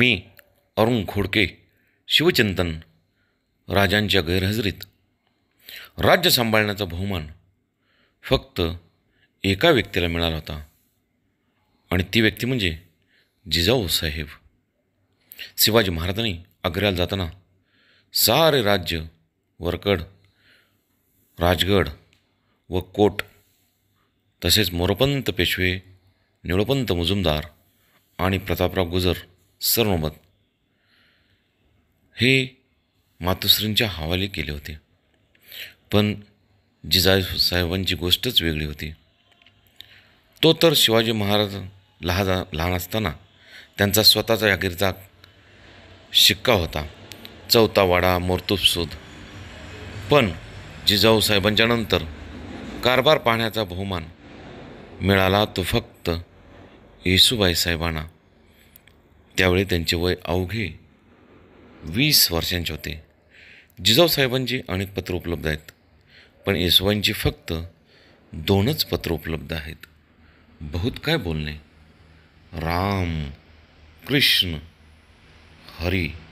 मी अरुण खोडके शिवचिंतन राजांच्या गैरहजेरीत राज्य सांभाळण्याचा बहुमान फक्त एका व्यक्तीला मिळाला होता आणि ती व्यक्ती म्हणजे जिजाऊ साहेब शिवाजी महाराजांनी आग्र्याला जाताना सारे राज्य वरकड राजगड व कोट तसेच मोरपंत पेशवे निळपंत मुजुमदार आणि प्रतापराव गुजर सर्वमत हे मातोश्रींच्या हवाले केले होते पण साहेबांची गोष्टच वेगळी होती तो तर शिवाजी महाराज लहाजा लहान असताना त्यांचा स्वतःचा यागिरचा शिक्का होता चौथा वाडा मोर्तुबसूद पण जिजाऊसाहेबांच्या नंतर कारभार पाहण्याचा बहुमान मिळाला तो फक्त येसुबाई साहेबांना त्यावेळी त्यांचे वय अवघे वीस वर्षांचे होते जिजाऊसाहेबांची अनेक पत्र उपलब्ध आहेत पण येसवांची फक्त दोनच पत्र उपलब्ध आहेत बहुत काय बोलणे राम कृष्ण हरी